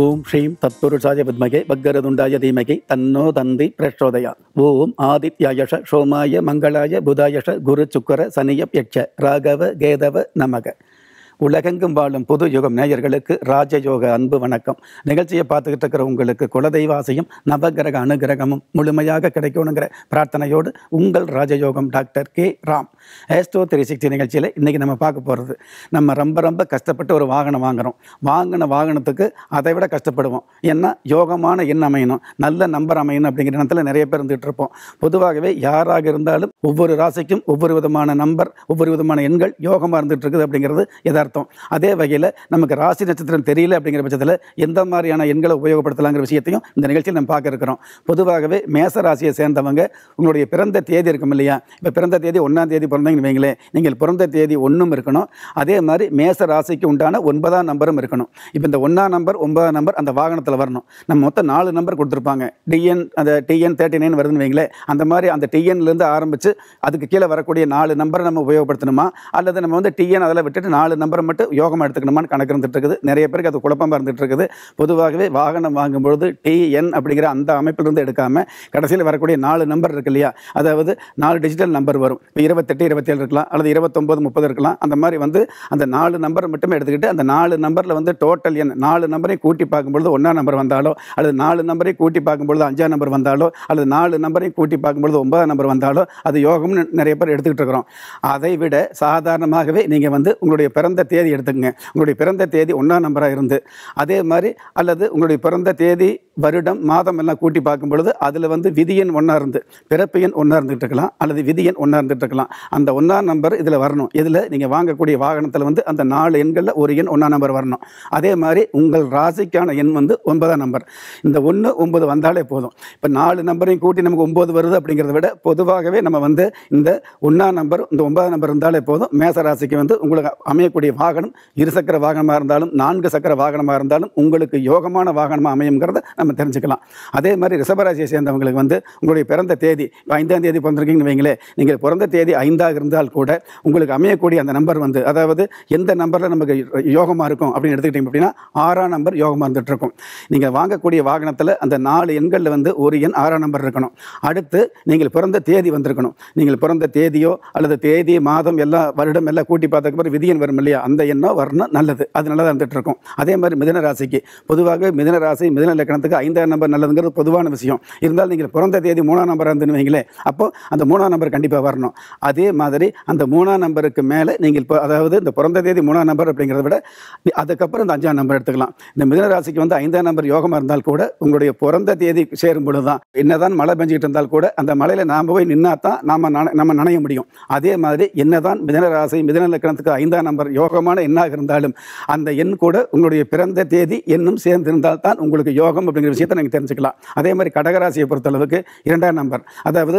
ஓம் ஸ்ரீம் தத்புருஷாய பத்மகே பக்கரதுண்டாய தீமகே தன்னோ தந்தி பிரச்சோதயா ஓம் ஆதித்யாயஷ சோமாய மங்களாய புதாயஷ குரு சுக்கர சனியப் யட்ச ராகவ கேதவ நமக உலகெங்கும் வாழும் புது யுகம் நேயர்களுக்கு ராஜயோக அன்பு வணக்கம் நிகழ்ச்சியை பார்த்துக்கிட்டு இருக்கிற உங்களுக்கு குலதெய்வ ஆசையும் நவகிரக அனுகிரகமும் முழுமையாக கிடைக்கணுங்கிற பிரார்த்தனையோடு உங்கள் ராஜயோகம் டாக்டர் கே ராம் ஏஸ்டோ த்ரீ சிக்ஸ்டி நிகழ்ச்சியில் இன்றைக்கி நம்ம பார்க்க போகிறது நம்ம ரொம்ப ரொம்ப கஷ்டப்பட்டு ஒரு வாகனம் வாங்குகிறோம் வாங்கின வாகனத்துக்கு அதை விட கஷ்டப்படுவோம் ஏன்னா யோகமான எண் அமையணும் நல்ல நம்பர் அமையணும் அப்படிங்கிற இடத்துல நிறைய பேர் இருந்துகிட்டு இருப்போம் பொதுவாகவே யாராக இருந்தாலும் ஒவ்வொரு ராசிக்கும் ஒவ்வொரு விதமான நம்பர் ஒவ்வொரு விதமான எண்கள் யோகமாக இருந்துகிட்டு இருக்குது அப்படிங்கிறது எதாவது அர்த்தம் அதே வகையில் நமக்கு ராசி நட்சத்திரம் தெரியல அப்படிங்கிற பட்சத்தில் எந்த மாதிரியான எண்களை உபயோகப்படுத்தலாங்கிற விஷயத்தையும் இந்த நிகழ்ச்சியில் நம்ம பார்க்க இருக்கிறோம் பொதுவாகவே மேச ராசியை சேர்ந்தவங்க உங்களுடைய பிறந்த தேதி இருக்கும் இல்லையா இப்போ பிறந்த தேதி ஒன்றாம் தேதி பிறந்தீங்கன்னு வைங்களேன் நீங்கள் பிறந்த தேதி ஒன்றும் இருக்கணும் அதே மாதிரி மேச ராசிக்கு உண்டான ஒன்பதாம் நம்பரும் இருக்கணும் இப்போ இந்த ஒன்றாம் நம்பர் ஒன்பதாம் நம்பர் அந்த வாகனத்தில் வரணும் நம்ம மொத்தம் நாலு நம்பர் கொடுத்துருப்பாங்க டிஎன் அந்த டிஎன் தேர்ட்டி நைன் வருதுன்னு வைங்களேன் அந்த மாதிரி அந்த டிஎன்லேருந்து ஆரம்பித்து அதுக்கு கீழே வரக்கூடிய நாலு நம்பரை நம்ம உபயோகப்படுத்தணுமா அல்லது நம்ம வந்து டிஎன் அதில் விட்டுட்டு நாலு நம்பர் சிதம்பரம் மட்டும் யோகம் எடுத்துக்கணுமான்னு கணக்கு இருந்துட்டு இருக்குது நிறைய பேருக்கு அது குழப்பமாக இருந்துட்டு இருக்குது பொதுவாகவே வாகனம் வாங்கும்பொழுது டிஎன் அப்படிங்கிற அந்த அமைப்பிலிருந்து எடுக்காமல் கடைசியில் வரக்கூடிய நாலு நம்பர் இருக்கு இல்லையா அதாவது நாலு டிஜிட்டல் நம்பர் வரும் இப்போ இருபத்தெட்டு இருபத்தேழு இருக்கலாம் அல்லது இருபத்தொம்போது முப்பது இருக்கலாம் அந்த மாதிரி வந்து அந்த நாலு நம்பர் மட்டுமே எடுத்துக்கிட்டு அந்த நாலு நம்பரில் வந்து டோட்டல் எண் நாலு நம்பரையும் கூட்டி பார்க்கும்பொழுது ஒன்றா நம்பர் வந்தாலோ அல்லது நாலு நம்பரையும் கூட்டி பார்க்கும்பொழுது அஞ்சாம் நம்பர் வந்தாலோ அல்லது நாலு நம்பரையும் கூட்டி பார்க்கும்பொழுது ஒன்பதாம் நம்பர் வந்தாலோ அது யோகம்னு நிறைய பேர் எடுத்துக்கிட்டு இருக்கிறோம் அதை விட சாதாரணமாகவே நீங்கள் வந்து உங்களுடைய பிறந்த தேதி எடுத்துக்கங்க உங்களுடைய பிறந்த தேதி ஒன்றாம் நம்பராக இருந்து அதே மாதிரி அல்லது உங்களுடைய பிறந்த தேதி வருடம் மாதம் எல்லாம் கூட்டி பார்க்கும் பொழுது அதில் வந்து விதியன் ஒன்றா இருந்து பிறப்பு எண் ஒன்றா இருந்துகிட்டு இருக்கலாம் அல்லது விதியன் ஒன்றா இருந்துகிட்டு இருக்கலாம் அந்த ஒன்றா நம்பர் இதில் வரணும் இதில் நீங்கள் வாங்கக்கூடிய வாகனத்தில் வந்து அந்த நாலு எண்களில் ஒரு எண் ஒன்றா நம்பர் வரணும் அதே மாதிரி உங்கள் ராசிக்கான எண் வந்து ஒன்பதாம் நம்பர் இந்த ஒன்று ஒம்பது வந்தாலே போதும் இப்போ நாலு நம்பரையும் கூட்டி நமக்கு ஒம்பது வருது அப்படிங்கிறத விட பொதுவாகவே நம்ம வந்து இந்த ஒன்றாம் நம்பர் இந்த ஒன்பதாம் நம்பர் இருந்தாலே போதும் மேச ராசிக்கு வந்து உங்களுக்கு அமையக்கூடிய வாகனம் இருசக்கர வாகனமாக இருந்தாலும் நான்கு சக்கர வாகனமாக இருந்தாலும் உங்களுக்கு யோகமான வாகனமாக அமையுங்கிறத நம்ம தெரிஞ்சுக்கலாம் அதே மாதிரி ரிஷபராசியை சேர்ந்தவங்களுக்கு வந்து உங்களுடைய பிறந்த தேதி ஐந்தாம் தேதி பிறந்திருக்கீங்கன்னு வைங்களே நீங்கள் பிறந்த தேதி ஐந்தாக இருந்தால் கூட உங்களுக்கு அமையக்கூடிய அந்த நம்பர் வந்து அதாவது எந்த நம்பரில் நமக்கு யோகமாக இருக்கும் அப்படின்னு எடுத்துக்கிட்டிங்க அப்படின்னா ஆறாம் நம்பர் யோகமாக இருந்துகிட்டு இருக்கும் நீங்கள் வாங்கக்கூடிய வாகனத்தில் அந்த நாலு எண்களில் வந்து ஒரு எண் ஆறாம் நம்பர் இருக்கணும் அடுத்து நீங்கள் பிறந்த தேதி வந்திருக்கணும் நீங்கள் பிறந்த தேதியோ அல்லது தேதி மாதம் எல்லா வருடம் எல்லாம் கூட்டி பார்த்ததுக்கப்புறம் விதியன் வரும் இல்லையா அந்த எண்ணோ வரணும் நல்லது அது நல்லதாக இருந்துகிட்டு இருக்கும் அதே மாதிரி மிதன ராசிக்கு பொதுவாக மிதன ராசி மிதன லக்கணத்துக்கு இருக்குது ஐந்தாம் நம்பர் நல்லதுங்கிறது பொதுவான விஷயம் இருந்தாலும் நீங்கள் பிறந்த தேதி மூணாம் நம்பராக இருந்துன்னு வைங்களேன் அப்போது அந்த மூணாம் நம்பர் கண்டிப்பாக வரணும் அதே மாதிரி அந்த மூணாம் நம்பருக்கு மேலே நீங்கள் இப்போ அதாவது இந்த பிறந்த தேதி மூணாம் நம்பர் அப்படிங்கிறத விட அதுக்கப்புறம் இந்த அஞ்சாம் நம்பர் எடுத்துக்கலாம் இந்த மிதனராசிக்கு வந்து ஐந்தாம் நம்பர் யோகமாக இருந்தால் கூட உங்களுடைய பிறந்த தேதி சேரும் பொழுது தான் என்னதான் மழை பெஞ்சிக்கிட்டு இருந்தால் கூட அந்த மலையில் நாம் போய் நின்னா தான் நாம் நம்ம நனைய முடியும் அதே மாதிரி என்னதான் மிதனராசி மிதன லக்கணத்துக்கு ஐந்தாம் நம்பர் யோகமான எண்ணாக இருந்தாலும் அந்த எண் கூட உங்களுடைய பிறந்த தேதி என்னும் சேர்ந்திருந்தால் தான் உங்களுக்கு யோகம் அப்படிங்கிற அப்படிங்கிற விஷயத்தை நீங்கள் தெரிஞ்சுக்கலாம் அதே மாதிரி கடகராசியை பொறுத்தளவுக்கு இரண்டாம் நம்பர் அதாவது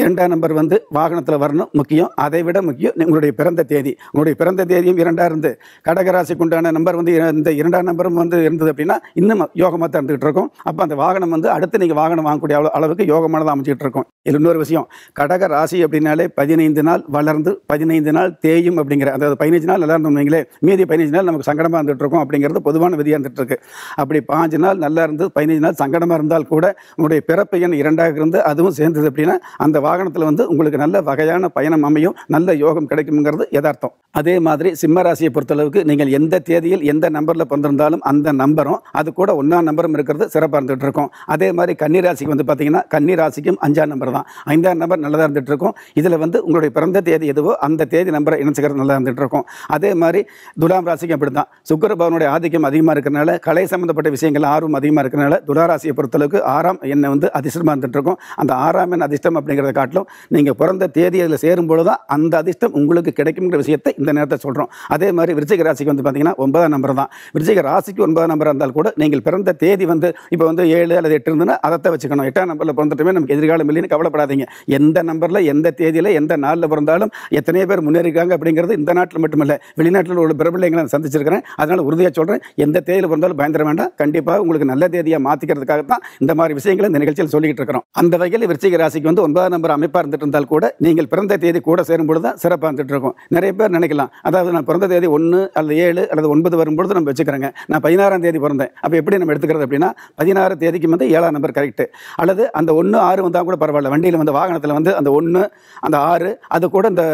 இரண்டாம் நம்பர் வந்து வாகனத்தில் வரணும் முக்கியம் அதை விட முக்கியம் உங்களுடைய பிறந்த தேதி உங்களுடைய பிறந்த தேதியும் இரண்டாக இருந்து கடகராசிக்கு உண்டான நம்பர் வந்து இந்த இரண்டாம் நம்பரும் வந்து இருந்தது அப்படின்னா இன்னும் யோகமாக தான் இருக்கும் அப்போ அந்த வாகனம் வந்து அடுத்து நீங்கள் வாகனம் வாங்கக்கூடிய அளவுக்கு யோகமானதாக அமைச்சிட்டு இருக்கும் இது இன்னொரு விஷயம் கடக ராசி அப்படின்னாலே பதினைந்து நாள் வளர்ந்து பதினைந்து நாள் தேயும் அப்படிங்கிற அதாவது பதினஞ்சு நாள் நல்லா இருந்தோம் நீங்களே மீதி பதினஞ்சு நாள் நமக்கு சங்கடமாக இருந்துகிட்டு இருக்கும் அப்படிங்கிறது பொதுவான விதியாக இருந்துகிட்டு இருக்கு அப்படி பாஞ்சு நாள் நல்லா இருந்து பதினைஞ்சு நாள் சங்கடமாக இருந்தால் கூட உங்களுடைய பிறப்பு எண் இரண்டாக இருந்து அதுவும் சேர்ந்தது அப்படின்னா அந்த வாகனத்தில் வந்து உங்களுக்கு நல்ல வகையான பயணம் அமையும் நல்ல யோகம் கிடைக்கும்ங்கிறது யதார்த்தம் அதே மாதிரி சிம்ம ராசியை பொறுத்தளவுக்கு நீங்கள் எந்த தேதியில் எந்த நம்பரில் பிறந்திருந்தாலும் அந்த நம்பரும் அது கூட ஒன்றாம் நம்பரும் இருக்கிறது சிறப்பாக இருந்துகிட்டு இருக்கும் அதே மாதிரி கன்னிராசிக்கு வந்து பார்த்தீங்கன்னா கன்னிராசிக்கும் அஞ்சாம் நம்பர் தான் ஐந்தாம் நம்பர் நல்லதாக இருந்துகிட்டு இருக்கும் இதில் வந்து உங்களுடைய பிறந்த தேதி எதுவோ அந்த தேதி நம்பரை இணைச்சிக்கிறது நல்லா இருந்துகிட்டு இருக்கும் அதே மாதிரி துலாம் ராசிக்கும் அப்படி தான் சுக்கரபவனுடைய ஆதிக்கம் அதிகமாக இருக்கிறனால கலை சம்மந்தப்பட்ட விஷயங்கள் ஆர்வம் அதிகமாக இருக்கிறனால அதனால் துளாராசியை பொறுத்தளவுக்கு ஆறாம் என்னை வந்து அதிர்ஷ்டமாக இருந்துகிட்ருக்கும் அந்த ஆறாம் எண் அதிர்ஷ்டம் அப்படிங்கிறத காட்டிலும் நீங்கள் பிறந்த தேதி அதில் சேரும்பொழுது தான் அந்த அதிர்ஷ்டம் உங்களுக்கு கிடைக்குங்கிற விஷயத்தை இந்த நேரத்தை சொல்கிறோம் அதே மாதிரி விருச்சிக ராசிக்கு வந்து பார்த்திங்கன்னா ஒன்பதாம் நம்பர் தான் விருச்சிக ராசிக்கு ஒன்பதாம் நம்பர் இருந்தால் கூட நீங்கள் பிறந்த தேதி வந்து இப்போ வந்து ஏழு அல்லது எட்டு இருந்துன்னா அதை வச்சுக்கணும் எட்டாம் நம்பரில் பிறந்துட்டுமே நமக்கு எதிர்காலம் இல்லைன்னு கவலைப்படாதீங்க எந்த நம்பரில் எந்த தேதியில் எந்த நாளில் பிறந்தாலும் எத்தனை பேர் முன்னேறிக்காங்க அப்படிங்கிறது இந்த நாட்டில் மட்டுமல்ல வெளிநாட்டில் உள்ள பிரபலங்களை நான் சந்திச்சிருக்கிறேன் அதனால் உறுதியாக சொல்கிறேன் எந்த தேதியில் பிறந்தாலும் பயந்துட வேண்டாம் கண்டிப்பாக உங்களுக்கு நல்ல தேதி தேதியாக மாற்றிக்கிறதுக்காக தான் இந்த மாதிரி விஷயங்களை இந்த நிகழ்ச்சியில் சொல்லிக்கிட்டு இருக்கிறோம் அந்த வகையில் விருச்சிக ராசிக்கு வந்து ஒன்பதாம் நம்பர் அமைப்பாக இருந்துட்டு இருந்தால் கூட நீங்கள் பிறந்த தேதி கூட சேரும் பொழுது தான் சிறப்பாக இருந்துட்டு இருக்கும் நிறைய பேர் நினைக்கலாம் அதாவது நான் பிறந்த தேதி ஒன்று அல்லது ஏழு அல்லது ஒன்பது வரும்பொழுது நம்ம வச்சுக்கிறோங்க நான் பதினாறாம் தேதி பிறந்தேன் அப்போ எப்படி நம்ம எடுத்துக்கிறது அப்படின்னா பதினாறு தேதிக்கு வந்து ஏழாம் நம்பர் கரெக்டு அல்லது அந்த ஒன்று ஆறு வந்தால் கூட பரவாயில்ல வண்டியில் வந்து வாகனத்தில் வந்து அந்த ஒன்று அந்த ஆறு அது கூட இந்த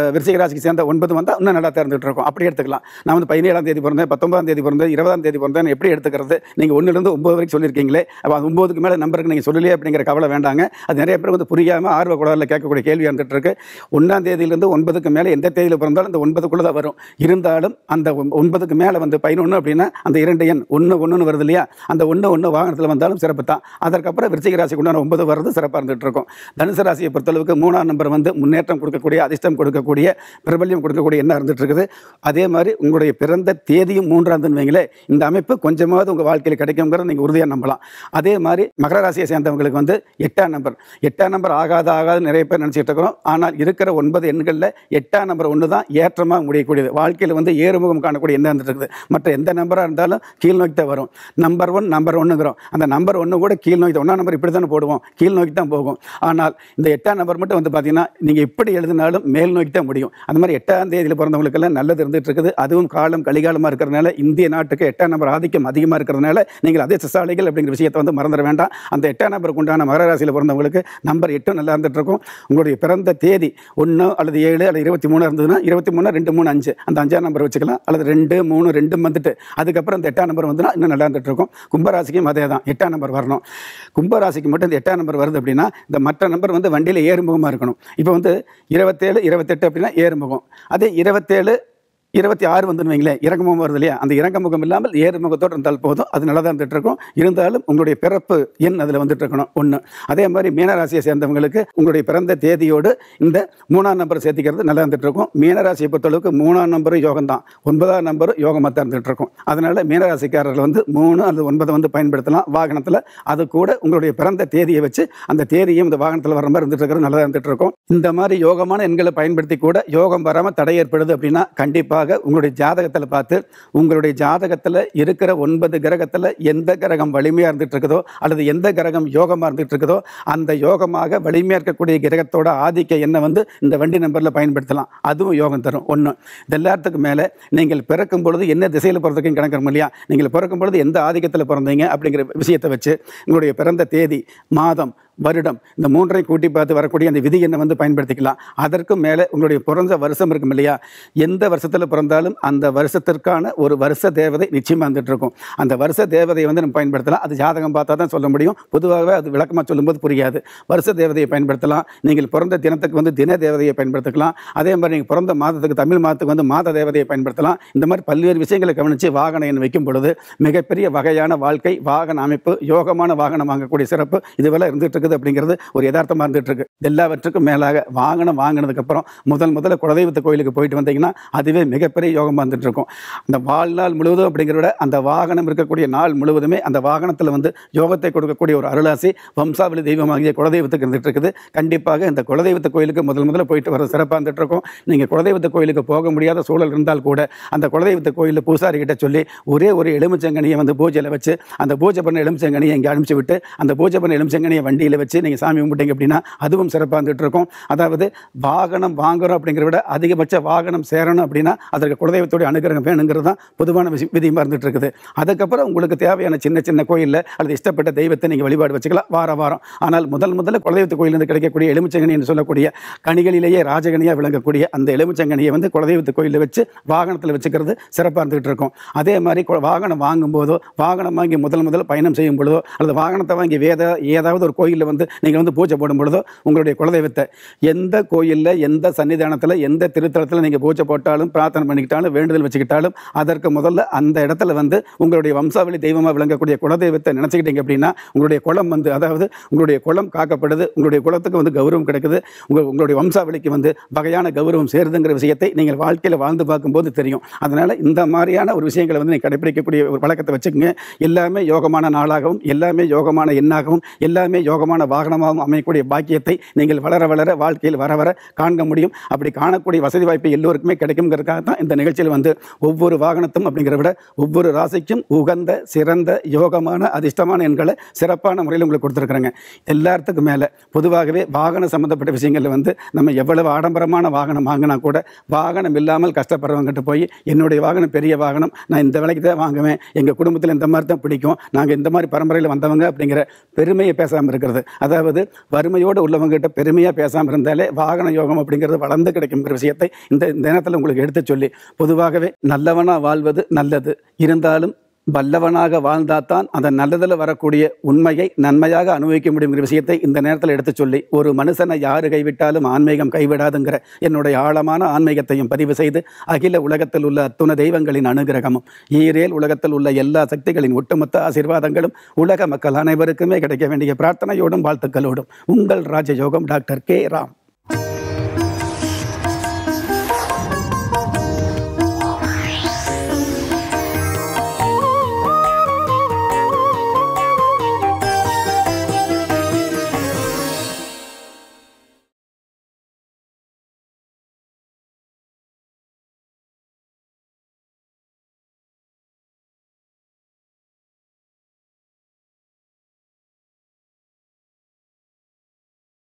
ராசிக்கு சேர்ந்த ஒன்பது வந்தால் இன்னும் நல்லா திறந்துட்டு இருக்கும் அப்படி எடுத்துக்கலாம் நான் வந்து பதினேழாம் தேதி பிறந்தேன் பத்தொன்பதாம் தேதி பிறந்தேன் இருபதாம் தேதி பிறந்தேன் எப்படி எடுத்துக்கிறது நீங்கள் ஒன்றுலேருந்து ஒன்பது வரைக்கும் சொல்லியிருக்கீங்க சொல்கிறீங்களே அப்போ அது ஒம்போதுக்கு மேலே நம்பருக்கு நீங்கள் சொல்லலையே அப்படிங்கிற கவலை வேண்டாங்க அது நிறைய பேர் வந்து புரியாமல் ஆர்வ குழாவில் கேட்கக்கூடிய கேள்வி வந்துட்டு இருக்கு ஒன்றாம் தேதியிலிருந்து ஒன்பதுக்கு மேலே எந்த தேதியில் பிறந்தாலும் அந்த ஒன்பதுக்குள்ளே தான் வரும் இருந்தாலும் அந்த ஒன்பதுக்கு மேலே வந்து பதினொன்று அப்படின்னா அந்த இரண்டு எண் ஒன்று ஒன்றுன்னு வருது இல்லையா அந்த ஒன்று ஒன்று வாகனத்தில் வந்தாலும் சிறப்பு தான் அதற்கப்புறம் விருச்சிக ராசிக்கு உண்டான ஒன்பது வர்றது சிறப்பாக இருந்துகிட்டு இருக்கும் தனுசு ராசியை பொறுத்தளவுக்கு மூணாம் நம்பர் வந்து முன்னேற்றம் கொடுக்கக்கூடிய அதிர்ஷ்டம் கொடுக்கக்கூடிய பிரபல்யம் கொடுக்கக்கூடிய என்ன இருந்துட்டு இருக்குது அதே மாதிரி உங்களுடைய பிறந்த தேதியும் மூன்றாம் தேதி இந்த அமைப்பு கொஞ்சமாவது உங்கள் வாழ்க்கையில் கிடைக்குங்கிறத நீங்கள் உறுதியாக நம்பலாம் சொல்லலாம் அதே மாதிரி மகர ராசியை சேர்ந்தவங்களுக்கு வந்து எட்டாம் நம்பர் எட்டாம் நம்பர் ஆகாத ஆகாது நிறைய பேர் நினச்சிட்டு இருக்கிறோம் ஆனால் இருக்கிற ஒன்பது எண்களில் எட்டாம் நம்பர் ஒன்று தான் ஏற்றமாக முடியக்கூடியது வாழ்க்கையில் வந்து ஏறுமுகம் காணக்கூடிய எண்ணம் இருக்குது மற்ற எந்த நம்பராக இருந்தாலும் கீழ் நோக்கி தான் வரும் நம்பர் ஒன் நம்பர் ஒன்றுங்கிறோம் அந்த நம்பர் ஒன்று கூட கீழ் நோக்கி ஒன்றாம் நம்பர் இப்படி தானே போடுவோம் கீழ் நோக்கி தான் போகும் ஆனால் இந்த எட்டாம் நம்பர் மட்டும் வந்து பார்த்தீங்கன்னா நீங்கள் எப்படி எழுதினாலும் மேல் நோக்கி தான் முடியும் அந்த மாதிரி எட்டாம் தேதியில் பிறந்தவங்களுக்கெல்லாம் நல்லது இருந்துகிட்டு இருக்குது அதுவும் காலம் கலிகாலமாக இருக்கிறதுனால இந்திய நாட்டுக்கு எட்டாம் நம்பர் ஆதிக்கம் அதிகமாக இருக்கிறதுனால நீங்கள் அதே சிசாலைகள் அப்படிங்கிற அப்படிங்கிற விஷயத்தை வந்து மறந்துட வேண்டாம் அந்த எட்டாம் நம்பருக்கு உண்டான மகர ராசியில் பிறந்தவங்களுக்கு நம்பர் எட்டும் நல்லா இருந்துகிட்டு இருக்கும் உங்களுடைய பிறந்த தேதி ஒன்று அல்லது ஏழு அல்லது இருபத்தி மூணு இருந்ததுன்னா இருபத்தி மூணு ரெண்டு மூணு அஞ்சு அந்த அஞ்சாம் நம்பர் வச்சுக்கலாம் அல்லது ரெண்டு மூணு ரெண்டும் வந்துட்டு அதுக்கப்புறம் அந்த எட்டாம் நம்பர் வந்துன்னா இன்னும் நல்லா இருந்துகிட்டு இருக்கும் கும்பராசிக்கும் அதே தான் எட்டாம் நம்பர் வரணும் கும்பராசிக்கு மட்டும் இந்த எட்டாம் நம்பர் வருது அப்படின்னா இந்த மற்ற நம்பர் வந்து வண்டியில் ஏறுமுகமாக இருக்கணும் இப்போ வந்து இருபத்தேழு இருபத்தெட்டு அப்படின்னா ஏறுமுகம் அதே இருபத்தேழு இருபத்தி ஆறு வந்து வைங்களேன் இறங்குமுகம் வருது இல்லையா அந்த இறங்க முகம் இல்லாமல் ஏறு முகத்தோடு இருந்தால் போதும் அது நல்லா தான் இருந்துட்டு இருக்கும் இருந்தாலும் உங்களுடைய பிறப்பு எண் அதில் வந்துட்டு இருக்கணும் ஒன்று அதே மாதிரி மீனராசியை சேர்ந்தவங்களுக்கு உங்களுடைய பிறந்த தேதியோடு இந்த மூணாம் நம்பரை சேர்த்திக்கிறது நல்லா இருந்துட்டு இருக்கும் மீனராசியை பொறுத்தளவுக்கு மூணாம் நம்பரும் யோகம் தான் ஒன்பதாம் நம்பரும் யோகமாக தான் இருந்துட்டு இருக்கும் அதனால மீனராசிக்காரர்கள் வந்து மூணு அல்லது ஒன்பதை வந்து பயன்படுத்தலாம் வாகனத்தில் அது கூட உங்களுடைய பிறந்த தேதியை வச்சு அந்த தேதியும் இந்த வாகனத்தில் வர மாதிரி இருந்துட்டு இருக்கிறது நல்லா இருந்துட்டு இருக்கும் இந்த மாதிரி யோகமான எண்களை பயன்படுத்தி கூட யோகம் வராமல் தடை ஏற்படுது அப்படின்னா கண்டிப்பாக தெளிவாக உங்களுடைய ஜாதகத்தில் பார்த்து உங்களுடைய ஜாதகத்தில் இருக்கிற ஒன்பது கிரகத்தில் எந்த கிரகம் வலிமையாக இருந்துகிட்டு இருக்குதோ அல்லது எந்த கிரகம் யோகமாக இருந்துகிட்டு இருக்குதோ அந்த யோகமாக வலிமையாக இருக்கக்கூடிய கிரகத்தோட ஆதிக்க எண்ணம் வந்து இந்த வண்டி நம்பரில் பயன்படுத்தலாம் அதுவும் யோகம் தரும் ஒன்று எல்லாத்துக்கும் மேலே நீங்கள் பிறக்கும் பொழுது என்ன திசையில் பிறந்ததுக்கும் கணக்கிறோம் இல்லையா நீங்கள் பிறக்கும் பொழுது எந்த ஆதிக்கத்தில் பிறந்தீங்க அப்படிங்கிற விஷயத்தை வச்சு உங்களுடைய பிறந்த தேதி மாதம் வருடம் இந்த மூன்றை கூட்டி பார்த்து வரக்கூடிய அந்த விதி என்ன வந்து பயன்படுத்திக்கலாம் அதற்கும் மேலே உங்களுடைய பிறந்த வருஷம் இருக்கும் இல்லையா எந்த வருஷத்தில் பிறந்தாலும் அந்த வருஷத்திற்கான ஒரு வருஷ தேவதை நிச்சயமாக வந்துட்டு இருக்கும் அந்த வருஷ தேவதையை வந்து நம்ம பயன்படுத்தலாம் அது ஜாதகம் பார்த்தா தான் சொல்ல முடியும் பொதுவாகவே அது விளக்கமாக சொல்லும்போது புரியாது வருஷ தேவதையை பயன்படுத்தலாம் நீங்கள் பிறந்த தினத்துக்கு வந்து தின தேவதையை பயன்படுத்திக்கலாம் அதே மாதிரி நீங்கள் பிறந்த மாதத்துக்கு தமிழ் மாதத்துக்கு வந்து மாத தேவதையை பயன்படுத்தலாம் இந்த மாதிரி பல்வேறு விஷயங்களை கவனித்து வாகனம் என் வைக்கும் பொழுது மிகப்பெரிய வகையான வாழ்க்கை வாகன அமைப்பு யோகமான வாகனம் வாங்கக்கூடிய சிறப்பு இதுவெல்லாம் இருந்துகிட்டு இருக்குது இருக்குது அப்படிங்கிறது ஒரு யதார்த்தமாக இருந்துட்டு இருக்கு எல்லாவற்றுக்கும் மேலாக வாகனம் வாங்கினதுக்கப்புறம் முதல் முதல்ல குலதெய்வத்து கோயிலுக்கு போயிட்டு வந்தீங்கன்னா அதுவே மிகப்பெரிய யோகமாக வந்துட்டு இருக்கும் அந்த வாழ்நாள் முழுவதும் அப்படிங்கிறத அந்த வாகனம் இருக்கக்கூடிய நாள் முழுவதுமே அந்த வாகனத்தில் வந்து யோகத்தை கொடுக்கக்கூடிய ஒரு அருளாசி வம்சாவளி தெய்வமாகிய குலதெய்வத்துக்கு இருந்துட்டு இருக்குது கண்டிப்பாக இந்த குலதெய்வத்து கோயிலுக்கு முதல் முதல்ல போயிட்டு வர சிறப்பாக இருந்துட்டு இருக்கும் நீங்கள் குலதெய்வத்து கோயிலுக்கு போக முடியாத சூழல் இருந்தால் கூட அந்த குலதெய்வத்து கோயிலில் பூசாரி கிட்ட சொல்லி ஒரே ஒரு எலுமிச்சங்கனியை வந்து பூஜையில் வச்சு அந்த பூஜை பண்ண எலுமிச்சங்கனியை இங்கே அனுப்பிச்சு விட்டு அந்த பூஜை பண்ண எலுமிச்சங்கனியை வண்டியில் வீட்டில் வச்சு நீங்கள் சாமி கும்பிட்டீங்க அப்படின்னா அதுவும் சிறப்பாக இருந்துகிட்டு இருக்கும் அதாவது வாகனம் வாங்குகிறோம் அப்படிங்கிற விட அதிகபட்ச வாகனம் சேரணும் அப்படின்னா அதற்கு குலதெய்வத்தோடைய அனுகிரகம் வேணுங்கிறது தான் பொதுவான விஷயம் விதியமாக இருந்துகிட்டு இருக்குது அதுக்கப்புறம் உங்களுக்கு தேவையான சின்ன சின்ன கோயிலில் அல்லது இஷ்டப்பட்ட தெய்வத்தை நீங்கள் வழிபாடு வச்சுக்கலாம் வார வாரம் ஆனால் முதல் முதல்ல குலதெய்வத்து கோயிலிருந்து கிடைக்கக்கூடிய எலுமிச்சங்கனி என்று சொல்லக்கூடிய கனிகளிலேயே ராஜகனியாக விளங்கக்கூடிய அந்த எலுமிச்சங்கனியை வந்து குலதெய்வத்து கோயிலில் வச்சு வாகனத்தில் வச்சுக்கிறது சிறப்பாக இருந்துகிட்டு இருக்கும் அதே மாதிரி வாகனம் வாங்கும்போதோ வாகனம் வாங்கி முதல் முதல் பயணம் செய்யும் பொழுதோ அல்லது வாகனத்தை வாங்கி வேத ஏதாவது ஒரு கோயில் கோயிலில் வந்து நீங்கள் வந்து பூஜை போடும் பொழுதோ உங்களுடைய குலதெய்வத்தை எந்த கோயிலில் எந்த சன்னிதானத்தில் எந்த திருத்தலத்தில் நீங்கள் பூஜை போட்டாலும் பிரார்த்தனை பண்ணிக்கிட்டாலும் வேண்டுதல் வச்சுக்கிட்டாலும் அதற்கு முதல்ல அந்த இடத்துல வந்து உங்களுடைய வம்சாவளி தெய்வமாக விளங்கக்கூடிய குலதெய்வத்தை நினச்சிக்கிட்டீங்க அப்படின்னா உங்களுடைய குளம் வந்து அதாவது உங்களுடைய குளம் காக்கப்படுது உங்களுடைய குளத்துக்கு வந்து கௌரவம் கிடைக்குது உங்கள் உங்களுடைய வம்சாவளிக்கு வந்து வகையான கௌரவம் சேருதுங்கிற விஷயத்தை நீங்கள் வாழ்க்கையில் வாழ்ந்து பார்க்கும்போது தெரியும் அதனால் இந்த மாதிரியான ஒரு விஷயங்களை வந்து நீங்கள் கடைபிடிக்கக்கூடிய ஒரு பழக்கத்தை வச்சுக்கோங்க எல்லாமே யோகமான நாளாகவும் எல்லாமே யோகமான எண்ணாகவும் எல்லாமே யோகமான சுகமான வாகனமாகவும் அமையக்கூடிய பாக்கியத்தை நீங்கள் வளர வளர வாழ்க்கையில் வர வர காண்க முடியும் அப்படி காணக்கூடிய வசதி வாய்ப்பு எல்லோருக்குமே கிடைக்குங்கிறதுக்காக தான் இந்த நிகழ்ச்சியில் வந்து ஒவ்வொரு வாகனத்தும் அப்படிங்கிற விட ஒவ்வொரு ராசிக்கும் உகந்த சிறந்த யோகமான அதிர்ஷ்டமான எண்களை சிறப்பான முறையில் உங்களுக்கு கொடுத்துருக்குறேங்க எல்லாத்துக்கும் மேலே பொதுவாகவே வாகனம் சம்மந்தப்பட்ட விஷயங்களில் வந்து நம்ம எவ்வளவு ஆடம்பரமான வாகனம் வாங்கினா கூட வாகனம் இல்லாமல் கஷ்டப்படுறவங்ககிட்ட போய் என்னுடைய வாகனம் பெரிய வாகனம் நான் இந்த விலைக்கு தான் வாங்குவேன் எங்கள் குடும்பத்தில் இந்த மாதிரி தான் பிடிக்கும் நாங்கள் இந்த மாதிரி பரம்பரையில் வந்தவங்க அப்படிங்கிற பெருமையை பேசாமல் இருக்கிறது அதாவது வறுமையோடு உள்ளவங்ககிட்ட பெருமையாக பேசாமல் இருந்தாலே வாகன யோகம் அப்படிங்கிறது வளர்ந்து கிடைக்குங்கிற விஷயத்தை இந்த தினத்தில் உங்களுக்கு எடுத்து சொல்லி பொதுவாகவே நல்லவனாக வாழ்வது நல்லது இருந்தாலும் வல்லவனாக வாழ்ந்தாதான் அந்த நல்லதில் வரக்கூடிய உண்மையை நன்மையாக அனுபவிக்க முடியுங்கிற விஷயத்தை இந்த நேரத்தில் எடுத்து சொல்லி ஒரு மனுஷனை யார் கைவிட்டாலும் ஆன்மீகம் கைவிடாதுங்கிற என்னுடைய ஆழமான ஆன்மீகத்தையும் பதிவு செய்து அகில உலகத்தில் உள்ள அத்துண தெய்வங்களின் அனுகிரகமும் ஈரேல் உலகத்தில் உள்ள எல்லா சக்திகளின் ஒட்டுமொத்த ஆசீர்வாதங்களும் உலக மக்கள் அனைவருக்குமே கிடைக்க வேண்டிய பிரார்த்தனையோடும் வாழ்த்துக்களோடும் உங்கள் ராஜயோகம் டாக்டர் கே ராம்